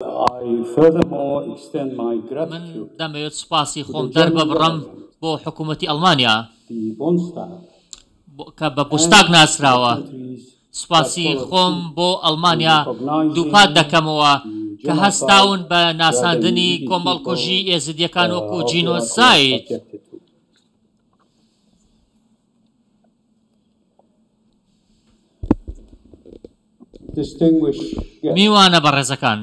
من دەمەوێت سوپاسی خۆم دەربە بڕم بۆ حکوومەتی ئەلمانیا کە بە بستاک ناسراوە سوپاسی خۆم بۆ ئەلمانیا دووپات دەکەمەوە کە هەستاون بە ناساندنی کۆمەڵکۆژی ئێزدیەکان وەکو جینۆسایت میوانە بە ڕێزەکان.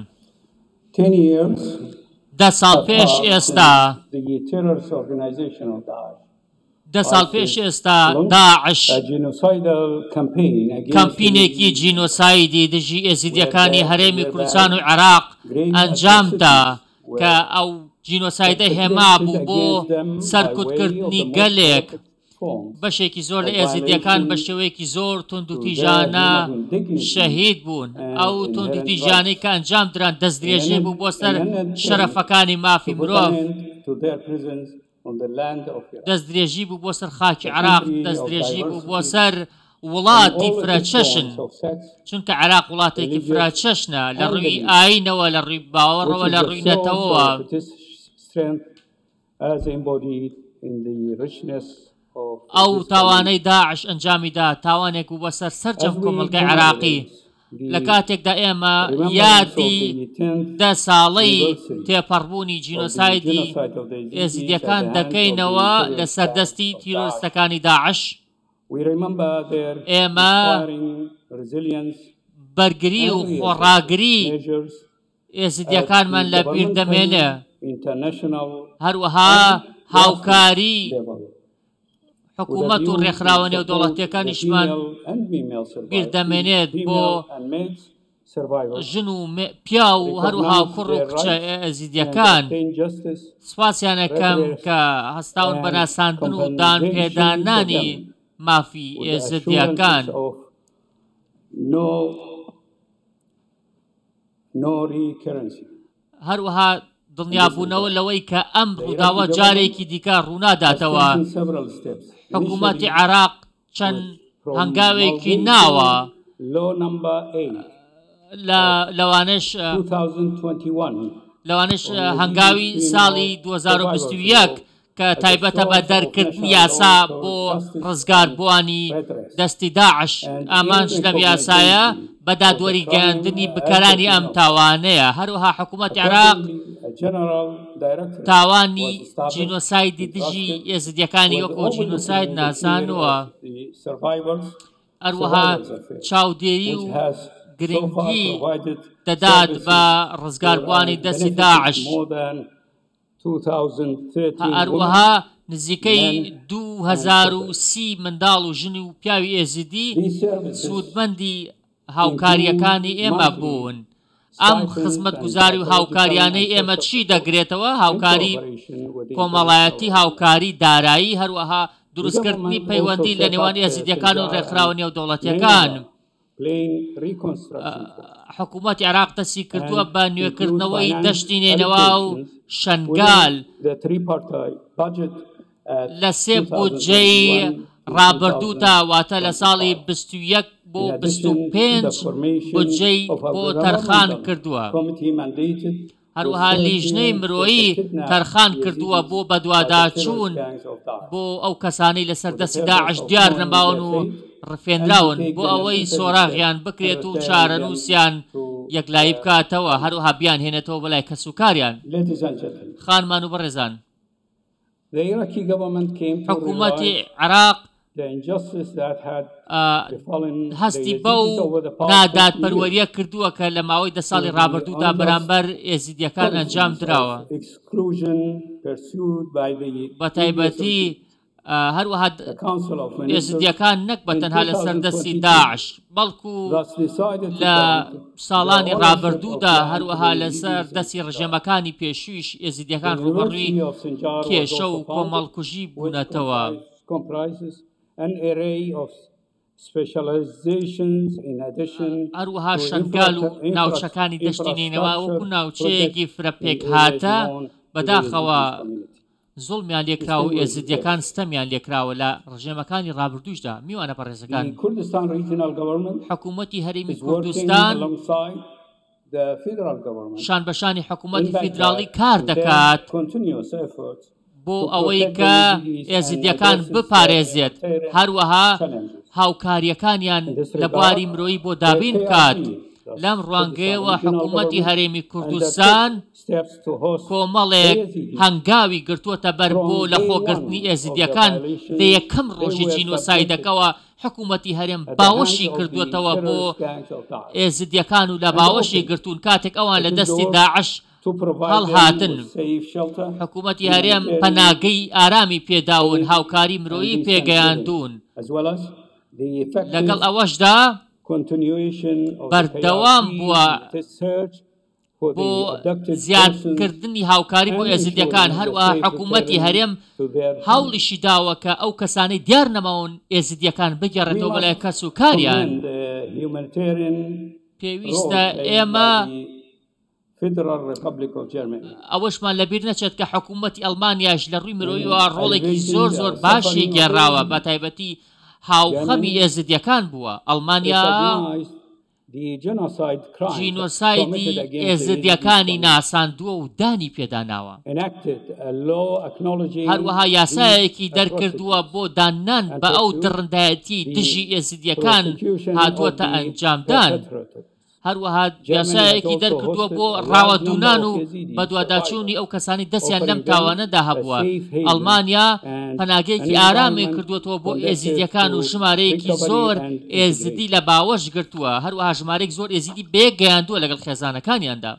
دە ساڵ پێش ئێستا دە ساڵ پێش ئێستا داعش کەمپینێکی جینۆسایدی دژی ئێزیدیەکانی هەرێمی کوردستان و عێراق ئەنجامدا کە ئەو جینۆسایدە هێما بوو بۆ سەرکوتکردنی گەلێک بەشێکی زۆر لە ئێزیدیەکان بە شێوەیەکی زۆر تند و تیژانە شەهید بوون ئەو تند و تیژانەی کە ئەنجام دران دەست درێژێ بوو بۆ سەر شەرەفەکانی مافی مرۆڤ دەست درێژی بوو بۆ سەر خاکی عراق دەست درێژی بوو بۆ سەر وڵاتی فراچەشن چونکە عراق وڵاتێکی فراچەشنە لە ڕووی ئاینەوە لە ڕووی باوەڕەوە لە ڕووینەتەوەوە ئەو تاوانەی داعش ئەنجامیدا تاوانێک و بەسەر سەررجەم کۆمەلگای عراقی لە کاتێکدا ئێمە یادی دە ساڵی تێپەڕبوونی جینۆسایدی ئێزیدەکان دەکەینەوە لە سەردەستی تیرۆستەکانی داعش ئێمە بەرگری و خۆڕاگری ئێزیدەکانمان لە uh, بیر دەمێنێ هەروەها هاوکاری حکوومەت و ڕێکخراوەنێ و دەوڵەتیەکانیشمان بیر دەمێنێت بۆ ژن و پیا و هەروها کوڕ و کچە ئەزیدیەکان سپاسیان ئەەکەم کە هەستاون بەناساندن و دان پێدانانی مافی ئێزدیەکان هەروەها دڵنیابوونەوە لەوەی کە ئەم ڕووداوە جارێکی دیکە ڕووناداتەوە حکوومەتی عراق چەند هەنگاوێکی ناوە uh, لەوانش لەوانش هەنگاوی ساڵی 2021 کە تایبەتە بە دەرکردن یاسا بۆ ڕزگاربووانی دەستی داعش ئامانش لە یاسایە بەدادوەری گەاندنی بکەرانی ئەم تاوانەیە هەروها حکوومەت عراق تاوانی جینۆسایدی دژی ئێزدیەکانی وەکو جینۆساید ناسانوە هەروەها چاودێری و گرنگی دەدات بە ڕزگاربووانی دەستی داعش. هەروەها نزیکەی 2030 منداڵ و ژن و پیاوی ئێزیدی سوودمەندی هاوکاریەکانی ئێمە بوون. ئەم خزمەت گوزاری و هاوکاریانەی ئێمە چی دەگرێتەوە هاوکاری کۆمەڵایەتی هاوکاری دارایی هەروەها دروستکردنی پەیوەندی لە نێوان ئێزیدەکان و ڕێکخراوە نێو دەوڵەتیەکان. حکوومەت عراق دەسی کردووە بە نوێکردنەوەی دەشتینێنەوە و شنگال لە سێ بۆجێی ڕابردوودا واتە لە ساڵی 21 بۆ 25 بۆجێی بۆ تەرخان کردووە. هەروها لیژنەی مرۆیی تەرخان کردووە بۆ بەدواداچوون بۆ ئەو کەسانی لەسەر دەسیدا عشدار نەماون و ڕفێنراون بۆ ئەوەی سۆراغیان بکرێت و چارە نووسیان یەکلایی بکاتەوە هەروها بیان هێنێتەوە بەلای کەسوکاریان خانمان و بەڕێزان حکوومەتی عراق هەستی بە و نادات پەروەریە کردووە کە لە ماوەی دە ساڵی ڕابردوودا بەرامبەر ئێزیدیەکان ئەنجام درراوە بە تایبەتی هەروەها نێزدیەکان نەک بە تەنها لە سەردەسی داعش بەڵکو لە ساڵانی ڕابردوودا هەروەها لەسەر دەستی ڕژەمەکانی پێشویش ئێزیدیەکان ڕوبڕووی کێشە و کۆمەڵکوژی بوونەتەوە. هەروەها شنگال و ناوچەکانی دەشتینینەوە وەکو ناوچەیەکی فرەپێک هاتە بەداخەوە زۆڵمیان لێکراوە ئێزدیەکان ستەمیان لێکراوە لە ڕژێمەکانی ڕابردوشدا میوانە بەڕێزەکان کوردستان حکوومەتتی هەرمی کوردستان شان بەشانی حکوومەتی فیدراڵی کار دەکات بۆ ئەوەی کە ئێزیدیەکان بپارێزێت هەروەها هاوکاریەکانیان لە بواری مرۆیی بۆ دابین کات لەم ڕوانگەیەوە حکوومەتی هەرێمی کوردستان کۆمەڵێک هەنگاوی گرتووەتە بەر بۆ لە خۆگرتنی ئێزیدیەکان لە یەکەم ڕۆژی جینۆسایدەکەوە حکوومەتتی هەرێم باوەشی کردوێتەوە بۆ ئێزیدیەکان و لە باوەشی گرتوون کاتێک ئەوان لە دەستی داعش هەڵهاتن حکوومەتتی هەرێم پەناگەی ئارامی پێداون هاوکاری مرۆیی پێگەیاندون لەگەڵ ئەوەشدا بەردەوام بووە زیادکردنی هاوکاری بۆ ئێزیدەکان هەروە حکوومەتتی هەرێم هەوڵیشی داوەکە ئەو کەسانی دیار نەماون ئێزیدیەکان بگەڕێتەوە بەلای کەس و کاریان پێویستە ئێمە ئەوەشمان لەبیر نەچێت کە حکوومەتتی ئەلمانیاش لە ڕووی مرۆیەوە ڕۆڵێکی زۆر زۆر باشی گێڕاوە بە تایبەتی هاوخەمی ئێزیدیەکان بووە ئەلمانیا ژینۆسایدی ئێزدیەکانی ناساندووە و دانی پێداناوە هەروەها یاسایەکی دەرکردووە بۆ دانان بە ئەو درڕندایەتی دژی ئێزدیەکان هاتووەتە ئەنجامدان. هەروەها یاسایەکی دەرکردووە بۆ ڕاوەدونان و بەدوواداچوونی ئەو کەسانی دەستیان لەم تاوانەدا هەبووە ئەلمانیا پەناگەیەکی ئارامێ کردوەوە بۆ ئێزیدیەکان و ژمارەیەکی زۆر ئێزدی لە باوەش گرتووە هەروەها ژمارێک زۆر ئێزیدی بێگەیاندووە لەگەڵ خێزانەکانیاندا.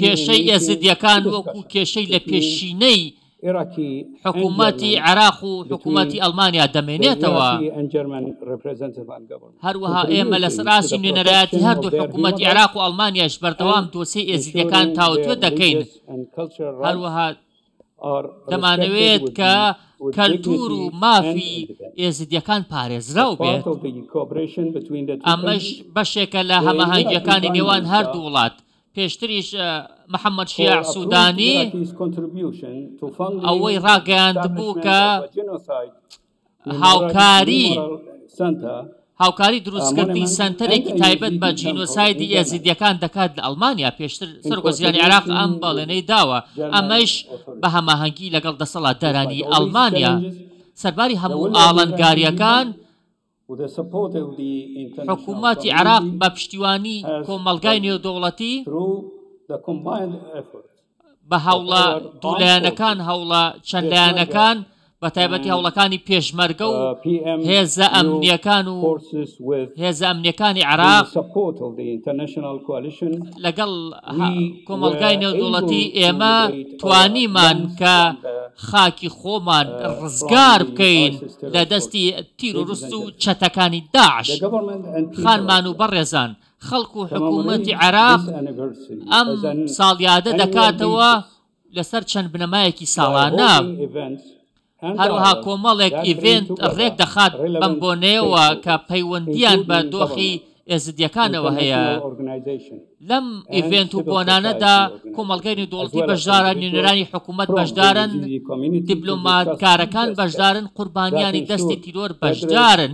کێشەی ئێزیدیەکان وەکو کێشەی لە پێشینەی حکوومەتی عراق و حکوومەتی ئەلمانیا دەمێنێتەوە هەروەها ئێمە لە سراسی نوێنەرایەتی هەردوو حکوومەتی عراق و ئەلمانیاش بەردەوام دۆسی ئێزیەکان تاوتوێ دەکەین هەروەها دەمانەوێت کە کەلتور و مافی ئێزیدیەکان پارێزرا و بێت ئەمەش بەشێکە لە هەمەهنگەکانی نێوان هەردوو وڵات پێشتریش محەممەد شیع سوودانی ئەوەی ڕاگەاند بوو کە هاوکاری هاوکاری دروستکردنی سنتەرێکی e تایبەت بە جینۆسایدی یازیدیەکان دەکات لە ئەلمانیا پێشتر سەرگۆزیانی عراق ئەم باڵێنەی داوە ئەمەش بە هەماهەنگی لەگەڵ دەسەڵات دەرانی ئەلمانیا سەرباری هەموو ئاڵەنگاریەکان حکوومەتی عراق بە پشتیوانی کۆمەلگای نێودوڵەتی بە هەوڵە دوولایەنەکان هەوڵە چەندایانەکان بە تایبەتی هەوڵەکانی پێشمەرگە و uh, هێزە ئەمنیەکان و هێزە ئەمنیەکانی عراق لەگەڵ کۆمەلگای نێودوڵەتی ئێمە توانیمان کە uh, خاکی خۆمان uh, ڕزگار بکەین لە دەستی تیر و ڕست و چەتەکانی داعش خانمان و بەڕێزان خەڵکو و حکوومەتی عراق ئەم ساڵیادە دەکاتەوە لەسەر چەند بنەمایەکی ساڵانە هەروها کۆمەڵێک ئیڤنت ڕێک دەخات بەم بۆنێەوە کە پەیوەندیان بە دۆخی ئێزدیەکانەوە هەیە لەم ئیڤێنت و بۆنانەدا کۆمەلگەینی دۆڵتی بەشدارە نوێنەرانی حکوومەت بەشدارن دیبلومات کارەکان بەشدارن قوربانیانی دەستی تیرۆر بەشدارن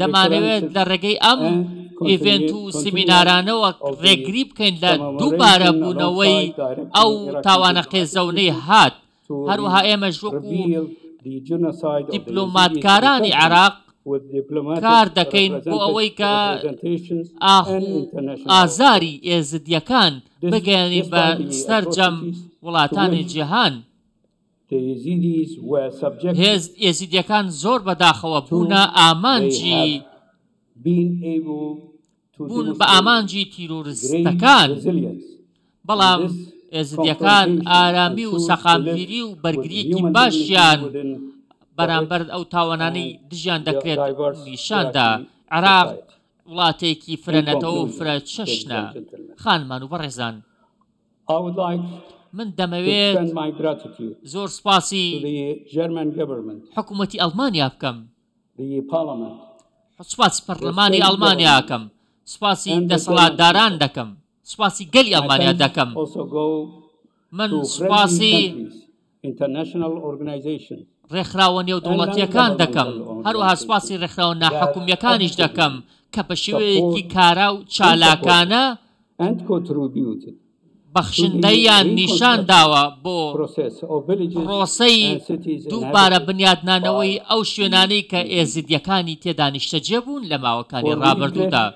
دەمانەوێت لە ڕێگەی ئەم ئیڤێنت و سمینارانەوە ڕێگری بکەین لە دووبارە بوونەوەی ئەو تاوانە قێزەونەی هات هەروەها ئێمەش دیپلۆماتکارانی عراق کار دەکەین بۆ ئەوەی کە ئازاری ئێزدیەکان بگەێنی بە سەررجەم وڵاتانی جیهان. هێز ئێزیدیەکان زۆر بەداخەوە بوونە ئامانجی بوون بە ئامانجی تیرۆریستەکان بەڵام ئێزدیەکان ئارامی و سەخامگیری و بەرگریەکی باشیان بەرامبەر ئەو تاوانانەی دژیان دەکرێت نیشاندا عراق وڵاتێکی فرەنەتەوە و فرە چەشنە خانمان و بەڕێزان من دەمەوێت زۆر سپاسی حکوومەتی ئەلمانیا بکەم سپاس پەرلەمانی ئەلمانیاکەم سپاسی دەسەڵاتداران دەکەم سوپاسی گەلی ئەڵمانیا دەکەم من سوپاسی ڕێکخراوە نێو دەوڵەتیەکان دەکەم هەروەها سوپاسی ڕێکخراوە ناحکومیەکانیش دەکەم کە بە شێوەیەکی کارا و چالاکانە بەخشندەیان نیشان داوە بۆ ڕۆسەی دووبارە بنیادنانەوەی ئەو شوێنانەی کە ئێزیدیەکانی تێدانیشتە جێبوون لە ماوەکانی ڕابردوودا.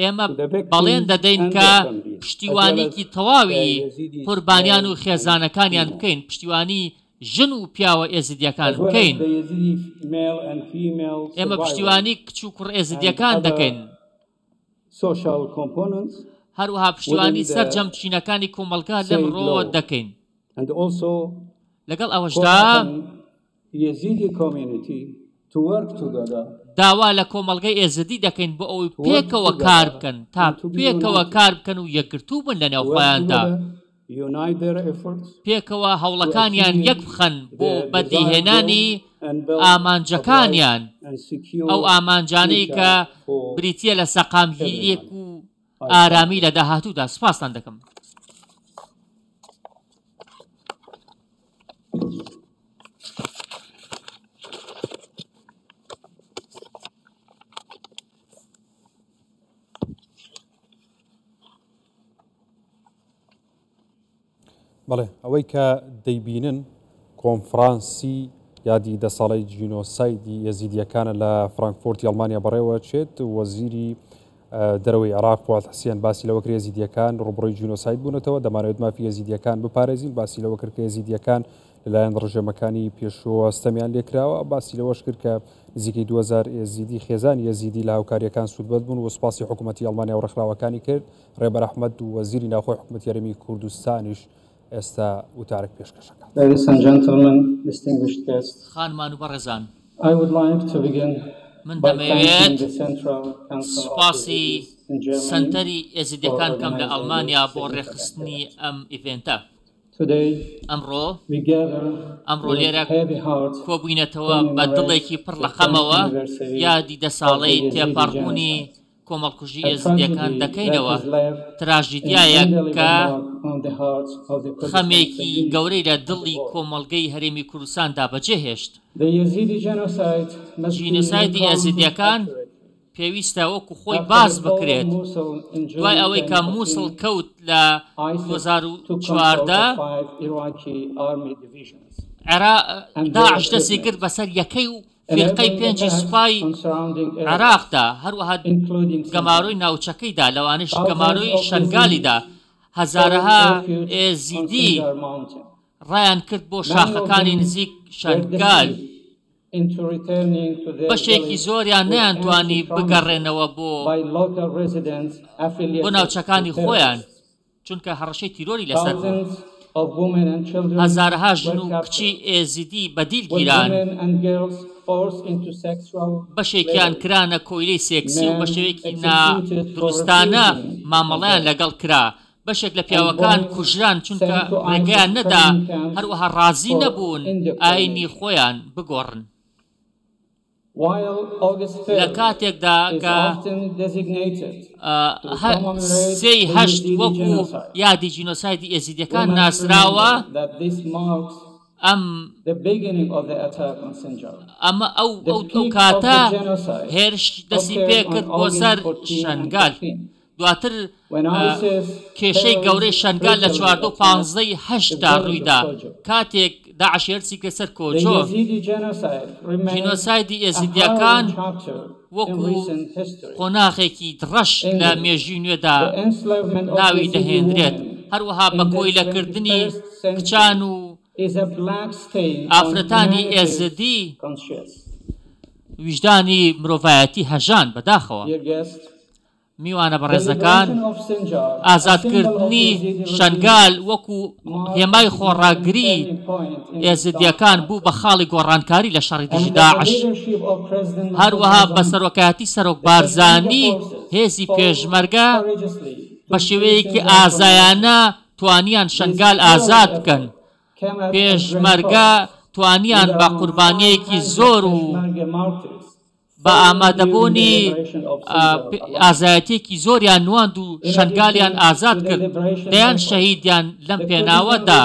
ئێمە بەڵێن دەدەین کە پشتیوانیکی تەواوی قوربانیان و خێزانەکانیان بکەین پشتیوانی ژن و پیاوە ئێزیدیەکان بکەین ئێمە پشتیوانی کچ و کوڕ ئێزیدیەکان دەکەین هەروەها پشتیوانی سەررجەم چینەکانی کۆمەلگا لەمڕۆ دەکەین لەگەڵ ئەوەشدا داوا لە کۆمەلگەی ئێزدی دەکەین بۆ ئەوی پێکەوە کار بکەن تا پێکەوە کار بکەن و یەکرتوو بن لە نێوخۆیاندا پێکەوە هەوڵەکانیان یەک بخەن بۆ بەدیهێنانی ئامانجەکانیان ئەو ئامانجانەی کە بریتە لە سەقامگیریەک و ئارامی لە داهاتوودا سپاسان دەکەم. بڵێ ئەوەی کە دەیبینن کۆنفرانسی یادی دە ساڵی جینۆسایدی یەزیدیەکانە لە فرانکفۆرتی ئەلمانیا بەڕێوە چێت وەزیری دەرەوەی عراقوات حسییان باسی لەوە کرێ زیدیەکان ڕبڕۆی جینۆسایت بوونەوە دەمانەوێت مافی زیدیەکان بپارێزین باسی لەوە کردکە زیدیەکان لەلایەن ڕژێمەکانی پێشەوە ستەمیان لێکراوە باسی لەوەش کرد کە نزیکەی 2000 ئێزیدی خێزان یەزیدی لە هاوکاریەکان سوودبەت بوون و سپاسی حکوومەتتی ئەلمانیا و ڕخراوەکانی کرد ڕێبەرەحمەد و وەزیری ناخۆی حکوومەت یارمی کوردستانیش ئێستا وتارێک پێشکەشەکە خانمان و بەڕێزان من دەمەوێت سپاسی سنتەری ئێزیدەکان کەم لە ئەڵمانیا بۆ ڕێخستنی ئەم ئیڤێنتە ئەمڕۆ ئەمڕۆ لێرە کۆبووینەتەوە بە دڵێکی پڕ لە خەمەوە یادی دە ساڵەی تێپەڕبوونی کۆمەڵکوژی ئێزیدەکان دەکەینەوە تراژیدایەک کە خەمێکی گەورەی لە دڵی کۆمەلگەی هەرێمی کوردستان دابەجێهێشت ژینەسایدی ئەزیدیەکان پێویستە وەکو خۆی باز بکرێت دوای ئەوەی کە مووسڵ کەوت لە 2014 عێرا داعش دەستی کرد بەسەر یەکەی و فقەی پێنجی سوپای عراقدا هەروەها گەماروی ناوچەکەیدا لەوانش گەماروی شنگالیدا هەزارەها ئێزیدی ڕایان کرد بۆ شاخەکانی نزیک شەنگال بەشێکی زۆریان نیانتوانی بگەڕێنەوە بۆ بۆ ناوچەکانی خۆیان چونکە هەڕشەی تیرۆری لەسەر هەزارها ژن و کچی ئێزیدی بەدیل گیران بەشێکیان کرانە کۆیلەی سێکسی و بە شێوەیەکی نادروستانە مامەڵیان لەگەڵ کرا بەشێک لە پیاوەکان کوژران چونکە ڕێگەیان نەدا هەروەها ڕازی نەبوون ئاینی خۆیان بگۆڕن. لە کاتێکدا سهشت وەکو یادی جینۆسایدی ئێزیدەکان ناسراوە ئەم ئەمە ئەو ئەو کاتە هێرش دەسی پێکرد بۆ سەر شنگال. دواتر کێشەی گەورەی شەنگال لە چواردە و پانزەی هەشدا ڕوویدا کاتێک داعشێرسی کە سەر کۆچۆ ژینۆسایدی ئێزیدیەکان وەکو قۆناغێکی ڕەش لە مێژی نوێدا ناوی دەهێنرێت هەروەها بە کۆیلەکردنی کچان و ئافرەتانی ئێزدی ویژدانی مرۆڤایەتی هەژان بەداخەوە. میوانە بەڕێزەکان ئازادکردنی شنگال وەکو هێمای خۆڕاگری ئێزدیەکان بوو بە خاڵی گۆڕانکاری لە شەڕی دژی داعش هەروەها بە سەرۆکایەتی سەرۆک بارزانی هێزی پێشمەرگە بە شێوەیەکی ئازایانە توانیان شنگال ئازاد بکەن پێشمەرگە توانیان بە قوربانیەکی زۆر و بە ئامادەبوونی ئازایەتێکی زۆریان نواند و شنگالیان ئازاد کرد دەیان شەهیدیان لەم پێناوەدا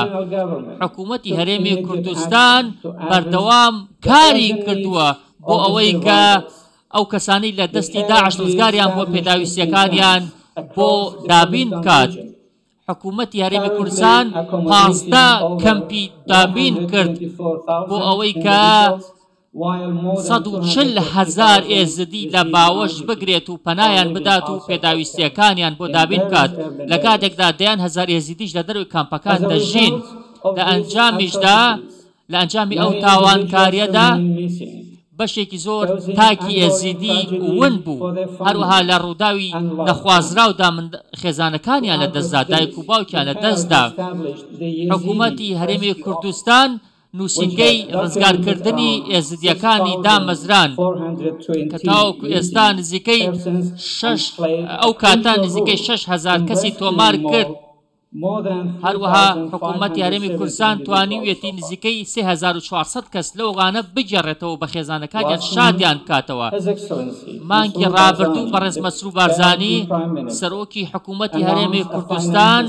حکوومەتی هەرێمی کوردستان بەردەوام کاری کردووە بۆ ئەوەی کە ئەو کەسانی لە دەستی داعش ڕزگاریان بۆ پێداویستەکانیان بۆ دابین بکات. حکوومەتتی هەرێمی کوردستان پازدا کەمپی دابین کرد بۆ ئەوەی کە چل هزار ئێزدی لە باوەش بگرێت و پەنایان بدات و پێداویستیەکانیان بۆ دابین کات لە کاتێکدا دەیان هزار ئێزیدیش لە دەروی کامپەکان دەژین لە ئەنجامیشدا لە ئەنجامی ئەو تاوانکاریەدا بەشێکی زۆر تاکی ئێزیدی ون بوو هەروەها لە ڕووداوی نەخوازراودا من خێزانەکانیان لە دەستدا دایک و باوکیان لە دەستدا حکوومەتی هەرێمی کوردستان نووسنگەی ڕزگارکردنی ئێزدیەکانی دامەزران کە تاوکو ئێستا نزیکەی ئەو کاتان نزیکەی 6 هزار کەسی تۆمار کرد. هەروەها حکوومەتتی هەرێمی کوردستان توانی وێتی نزیکەی 3400 کەس لەوغانە بگەڕێتەوە بە خێزانەکانیان شادیان کاتەوە مانگی ڕابردوو بە ڕێزمەسرو بارزانانی سەرۆکی حکوومەتتی هەرێمی کوردستان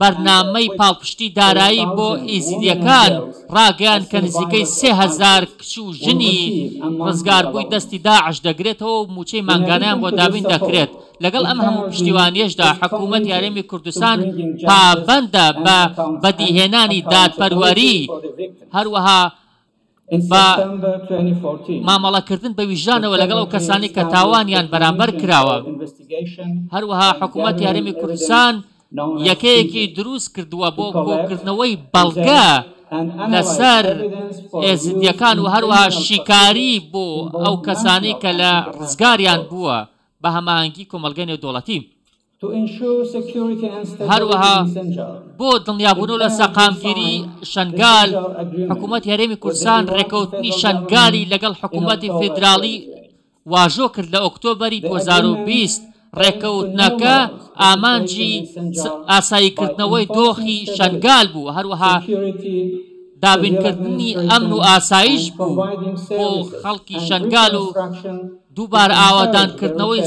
بەرنامەی پاڵپشتی دارایی بۆ ئیزیدیەکان ڕاگەیان کە نزیکەی 3000 کچ و ژنی ڕزگار بووی دەستی داعش دەگرێتەوە و موچەی مانگانیان بۆ دابین دەکرێت لەگەڵ ئەم هەموو پشتیوانیشدا حکوومەتتی هەرێمی کوردستان پابندە بە بەدیهێنانی دادپەروەری هەروەها بە مامەڵەکردن بە ویژانەوە لەگەڵ ئەو کەسانی کە تاوانیان بەرامبەر کراوە هەروەها حکوومەت یاریمی کوردستان یەکەیەکی دروست کردووە بۆ کۆکردنەوەی بەڵگە لەسەر ئێزیدیەکان و هەروەها شیکاری بۆ ئەو کەسانی کە لە ڕزگاریان بووە بە هەماهنگگی کۆمەلگەنێ دۆڵەتی هەروەها بۆ دڵنیابوونەوە لە سەقامگیری شنگال حکوومەت یاریمی کوردستان ڕێکەوتنی شنگالی لەگەڵ حکوومەتی فدراالی واژۆ کرد لە ئۆکتۆبری 2020 ڕێکەوتنەکە ئامانجی ئاساییکردنەوەی دۆخی شنگال بوو هەروەها دابینکردنی ئەمن و ئاسایش بوو بۆ خەڵکی شنگال و دووبار ئاوادانکردنەوەی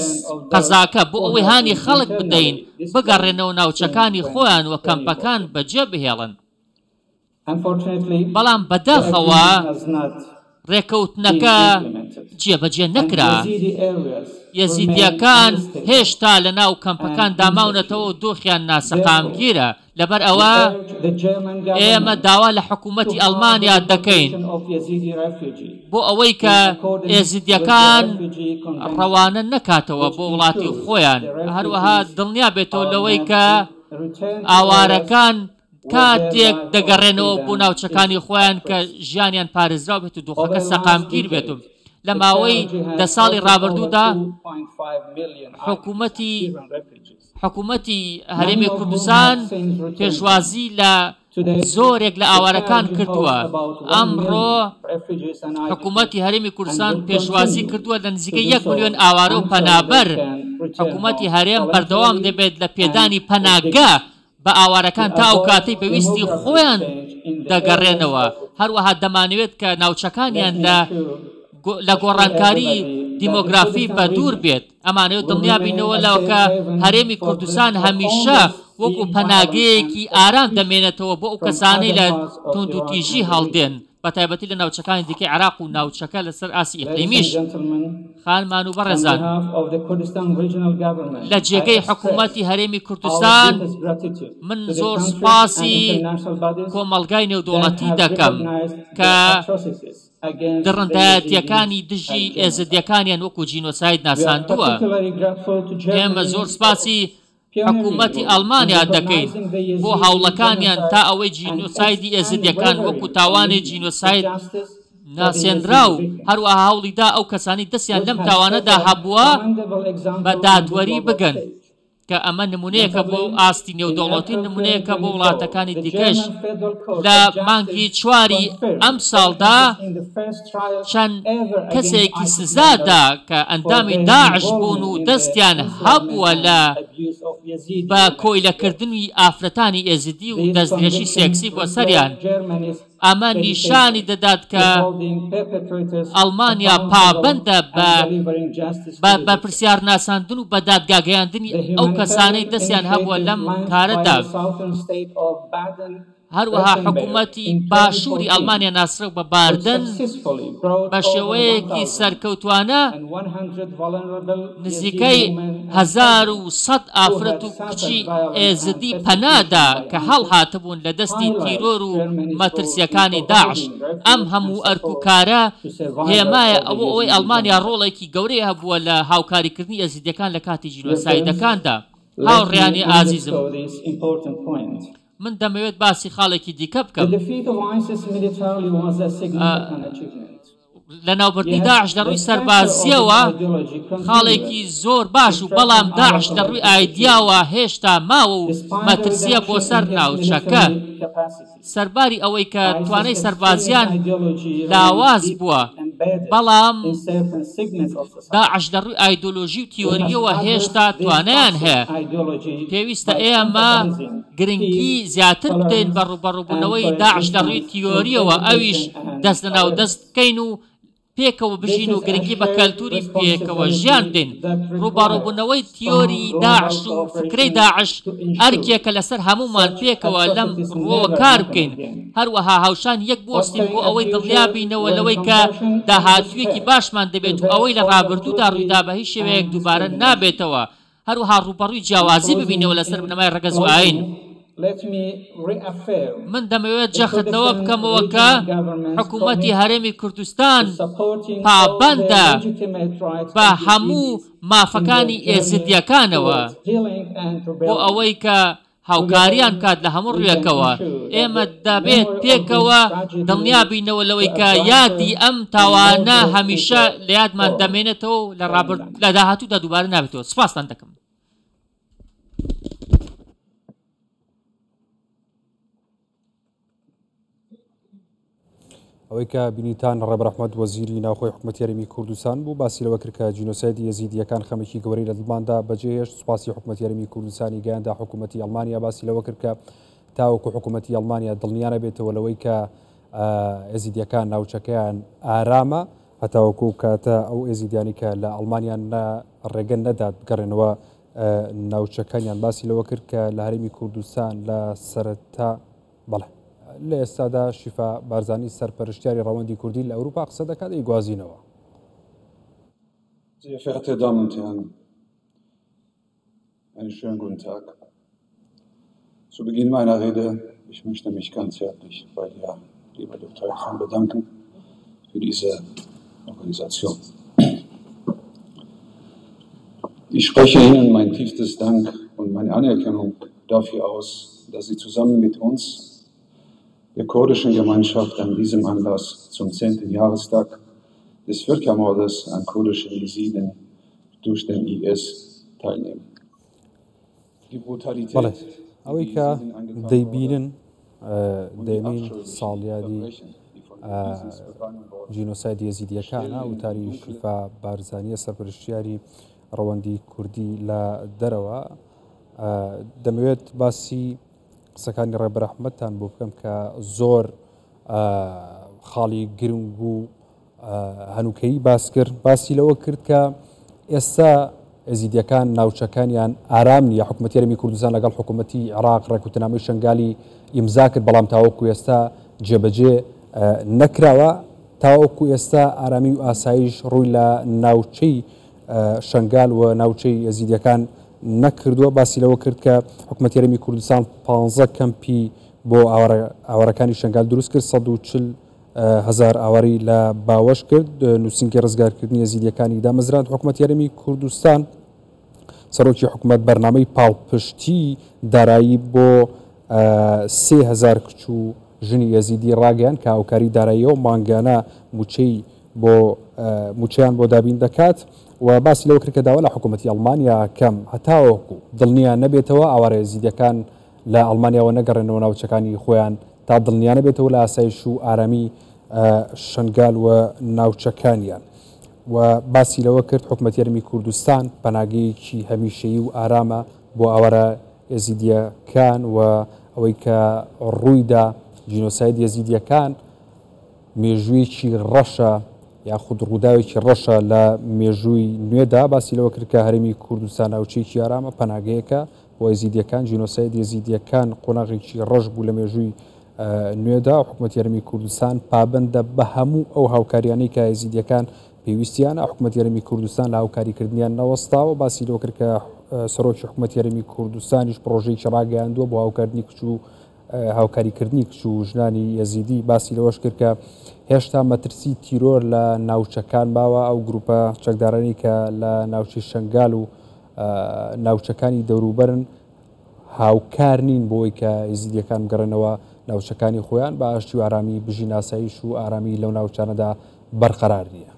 قەزاکە بۆ ئەوەی هاانی خەڵک بدەین بگەڕێنەوە ناوچەکانی خۆیان وە کەمپەکان بەجێ بهێڵن بەڵام بەداخەوە ڕێکەوتنەکە جێبەجێ نەکرا یەزیدیەکان هێشتا لە ناو کەمپەکان داماونەتەوە دۆخیان ناسەقامگیرە لەبەر ئەوە ئێمە داوا لە حکوومەتتی ئەلمانیا دەکەین بۆ ئەوەی کە ئێزیدیەکان ڕەوانە نەکاتەوە بۆ وڵاتی خۆیان هەروەها دڵنیا بێتەوە لەوەی کە ئاوارەکان کاتێک دەگەڕێنەوە بۆ ناوچەکانی خۆیان کە ژیانیان پارێزرا بێت و دۆخەکە سەقامگیر بێتم. لە ماوەی دە ساڵی ڕابردوودا حکوومەتی حکوومەتی هەرێمی کوردستان پێشوازی لە زۆرێک لە ئاوارەکان کردووە ئەمڕۆ حکوومەتی هەرێمی کوردستان پێشوازی کردووە لە نزیکە یەک میلیۆن ئاوارە و پەنابەر حکوومەتی هەرێم بەردەوام دەبێت لە پێدانی پەناگە بە ئاوارەکان تاو کاتی پێویستی خۆیان دەگەڕێنەوە هەروەها دەمانوێت کە ناوچەکانیان لە لە گۆڕانکاری دیمۆگرافی بە دوور بێت ئەمانەوە دڵنیا بینەوە لاوکە هەرێمی کوردستان هەمیشە وەکو پەناگەیەکی ئاران دەمێنێتەوە بۆ ئەو کەسانەی لە تونند و تیژی هەڵدێن بە تایبەتی لە ناوچەکانی دیکەی عراق و ناوچەکە لەسەر ئاسی ئەقلیمیش خانمان و بەڕێزان لە جێگەی حکوومەتی هەرێمی کوردستان من زۆر سپاسی کۆمەلگای نێودۆڵەتی دەکەم کە گەڕندایەتیەکانی دژی ئێزدیەکانیان وەکو جینۆسایت ناساندووە ئێمە زۆر سپاسی حکوومەتی ئەلمانیا دەکەین بۆ هاوڵەکانیان تا ئەوەی جینۆسایدی ئێزدیەکان وەکو تاوانی جینۆسایت ناسێنرا و هەروە هاوڵیدا ئەو کەسانی دەستیان لەم تاوانەدا هەبووە بە دادوەری بگەن کە ئەمە نمونەیەکە بۆ ئاستی نێودەوڵەتی نمونەیەکە بۆ وڵاتەکانی دیکەش لە مانگی چواری ئەم ساڵدا چەند کەسێکی سزادا کە ئەندامی داعش بوون و دەستیان هەبووە لە بە کۆیلەکردنی ئافرەتانی ئێزیدی و دەستێشی سێکسی بۆ سەریان ئەمە نیشانی دەدات کە ئەلمانیا پابندە بە بە پرسیار ناساندن و بەدادگاگەیاندنی ئەو کەسانەی دەستیان هەبووە لەم کارەدا هەروەها حکوومەتی باشووری ئەلمانیا ناسرە بە باردن بە شێوەیەکی سەرکەوتوانە نزیکەی 1100 ئافرەت و کچی ئێزدی پەنادا کە هەڵ هاتبوون لە دەستی تیرۆر و مەترسیەکانی داعش ئەم هەموو ئەرکوکارە هێمایە ئەوە ئەوەی ئەلمانیا ڕۆڵێکی گەورەی هەبووە لە هاوکاریکردنی ئەزیدەکان لە کاتی ژیرۆسایدەکاندا هاوڕیانی ئازیزم. من دەمەوێت باسی خاڵێکی دیکە بکەم لە ناوبردی داعش دەڕووی سەربازیەوە خاڵێکی زۆر باش و بەڵام داعش دەڕووی ئایدیاوە هێشتا ماوە و مەترسیە بۆ سەر ناوچەکە سەرباری ئەوەی کە توانای سەربازیان لاواز بووە بەڵام داعش دەڕووی ئایدۆلۆژی و تیوەریەوە هێشتا توانیان هەیە پێویستە ئێمە گرنگی زیاتر بدەین بە ڕوبەڕووبوونەوەی داعش دەڕووی تیۆریەوە ئەویش دەست لەناو دەستکەین و پێکەوە بژین و گرنگی بە کەلتوری پێکەوە ژیان دێن ڕووباڕووبوونەوەی تیۆری داعش و فکرەی داعش ئەرکێکە لەسەر هەمومان پێکەوە لەم ڕۆوە کار بکەین هەروەها هاوشان یەک بۆستی بۆ ئەوەی دڵیابینەوە لەوەی کە داهاتوێکی باشمان دەبێت و ئەوەی لە ڕابردوودا ڕوودا بە هیچ شێوەیەک دووبارە نابێتەوە هەروها ڕووپەڕووی جیاوازی ببینەوە لەسەر بنەمای ڕگەزوائین. من دەمەوێت جەختەوە بکەمەوە کە حکوومەتی هەرێمی کوردستان پابندە بە هەموو مافەکانی ئێزدیەکانەوە بۆ ئەوەی کە هاوکاریان کات لە هەموو ڕویەکەوە ئێمە دەبێت پێکەوە دڵنیا بینەوە لەوەی کە یادی ئەم تاوانە هەمیشە لە یادمان دەمێنێتەوە لە ڕابرد لە داهاتوودا دووبارە نابێتەوە سپاسان دەکەم. ئەوەی کە بینیتان ڕێبرەحمەد وەزیری ناوخۆی حکومەتیارمی کوردستان بوو باسیەوە کرکە جینۆسایدی یزیدیەکان خەمەکی گەوری لە دڵماندا بەجێش سوپاسی حکومەتیارمی کوردستانی گەیاندا حکوومەتتی ئەلمانیا باسیەوە کردکە تاوەکو حکوومەتتی ئەلمانیا دڵنیانە بێتەوە لەوەی کە ئێزیدیەکان ناوچەکەیان ئارامە هەتاوەکو کاتە ئەو ئێزیدیانی کە لە ئەلمانیان ڕێگەن نەدات بگەڕێنەوە ناوچەکانیان باسی لەوە کرد کە لە هەرمی کوردستان لە سەرتا بەڵێ لە ئێستادا شیفا بارزانانی سەرپەرشتیاری ڕەوەندی کوردی لە ئەوروپا قسە دەکات ئیگوازینەوە verehrte Damen und Herren, einen schönen guten Tag. Zu Beginn meiner Rede, ich möchte mich ganz herzlich bei dir, lieber Dr. Eichmann, bedanken für diese Organisation. Ich spreche Ihnen mein tiefstes Dank und meine Anerkennung dafür aus, dass Sie zusammen mit uns der kurdischen Gemeinschaft an diesem Anlass zum 10. Jahrestag des Völkermordes an kurdischen Jesiden durch den IS teilnehmen. Die Brutalität, die Awika Deybinin دەیمین ساڵیادی جینۆسای دیێزیدیەکانە وتاری شفا بارزانیە سەپرشتیاری ڕەوەندی کوردی لە دەرەوە دەمەوێت باسی قسەکانی ڕێبرەحمەتان بۆ بکەم کە زۆر خاڵی گرنگ و هەنوکەی باس کرد باسی لەوە کرد کە ئێستا ئەزیدیەکان ناوچەکانیان ئارام نیە حکوومەتیێرمی کوردستان لەگەڵ حکوومەتتی عراق ڕێکوتنامەی شنگالی ئیمزا کرد بەڵام تاوەکو ئێستا جێبەجێ نەکراوە تاوەکو ئێستا ئارامی و ئاسایش ڕووی لە ناوچەی شنگال و ناوچەی ئەزیدیەکان نەکردووە باسی لەوە کرد کە حکوومەتیێرەمی کوردستان 15 کەمپی بۆ ئاوارەکانی شنگال دروست کرد 140 هزار ئاواری لە باوەش کرد نووسنگی ڕزگارکردنی زیدیەکانی دامەزران حکوومەتیێرەمی کوردستان سەرۆکی حکوومەت بەرنامەی پاڵپشتی دارایی بۆ سهزار کچ و ژنی یەزیدی ڕاگەیان کە ئەوکاری داراییەوە مانگانە موچەی بۆ موچیان بۆ دابین دەکات و باسی لەوە کرکە داوا لە حکوومەتتی ئەلمانیا کەم هەتاوەکو دڵنیان نەبێتەوە ئاوارە زیدەکان لە ئەلمانیاەوە نەگەڕێنەوە ناوچەکانی خۆیان تا دڵنیانە بێتەوە لە ئاسایش و ئارامی شنگال و ناوچەکانیان و باسی لەوە کرد حکوومەتیەرمی کوردستان پەناگەیەکی هەمیشەیی و ئارامە بۆ ئەوەرە ئێزیدیەکان و ئەوەی کە ڕوویدا جینۆسایدی یزیدیەکان مێژوویەکی ڕەشە یاخود ڕووداوێکی ڕەشە لە مێژووی نوێدا باسیلەوە کردکە هەرمی کوردستان ئەوچێکی ئارامە پەناگەیەەکە بۆ زیدیەکان جینۆسای دێزیدیەکان قۆناغێکی ڕەش بوو لە مێژووی نوێدا حکوومەتی یارمی کوردستان پابندە بە هەموو ئەو هاوکاریانەی کە زیدیەکان پێویستیانە حکوومەتی یارمی کوردستان لە هاوکاریکردنیان نەوەستاوە باسیلەوە کردکە سەرۆکی حکوومەتی یارمی کوردستانیش پرۆژەی چراگەیاندووە بۆ هاوکردنی کچوو هاوکاریکردنی کچ و ژنانی یەزیدی باسی لەوەش کرد کە هێشتا مەترسی تیرۆر لە ناوچەکان باوە ئەو گروپە چەکدارانی کە لە ناوچی شنگال و ناوچەکانی دەوروبەرن هاوکار نین بۆی کە یزیدیەکان گەڕنەوە ناوچەکانی خۆیان بە ئاشتی و ئارامی بژی ناساییش و ئارامی لەو ناوچانەدا بەرقەرار نیە.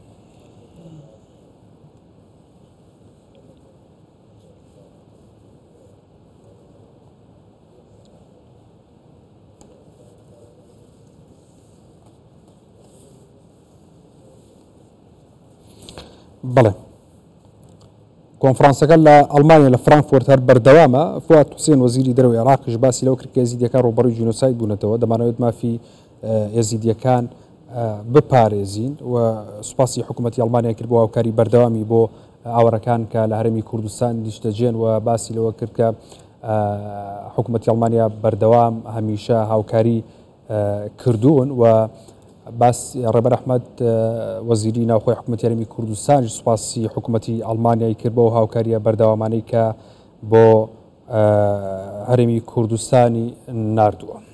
بڵێ کۆنفرانسەکە لە ئەلمانیا لە فرانکفورت هەر بەردەوامە فات حوسێن وەزیری دەروی عراقش باسی لەو کرد زیدەکە ڕۆبەری جنوسای بوونەتەوە دەمانەوێت مافی ێزیدیەکان بپارێزین و سوپاسی حکوومەتتی ئەلمانیا کرد بۆ هاوکاری بەردەوامی بۆ ئاورەکان کە لە هەرمی کوردستان دیشتەجێن و باسی لەوە کردکە حکوومەتتی ئەلمانیا بەردەوام هەمیشە هاوکاری کردوون و باس ڕێبەر ئەحمد وەزیری ناوخۆی حکوومەتیارمی کوردستانی سوپاسی حکوومەتی ئەلمانیای کرد بۆ هاوکاریە بەرداوامانەی کە بۆ هەرمی کوردستانی نردووە.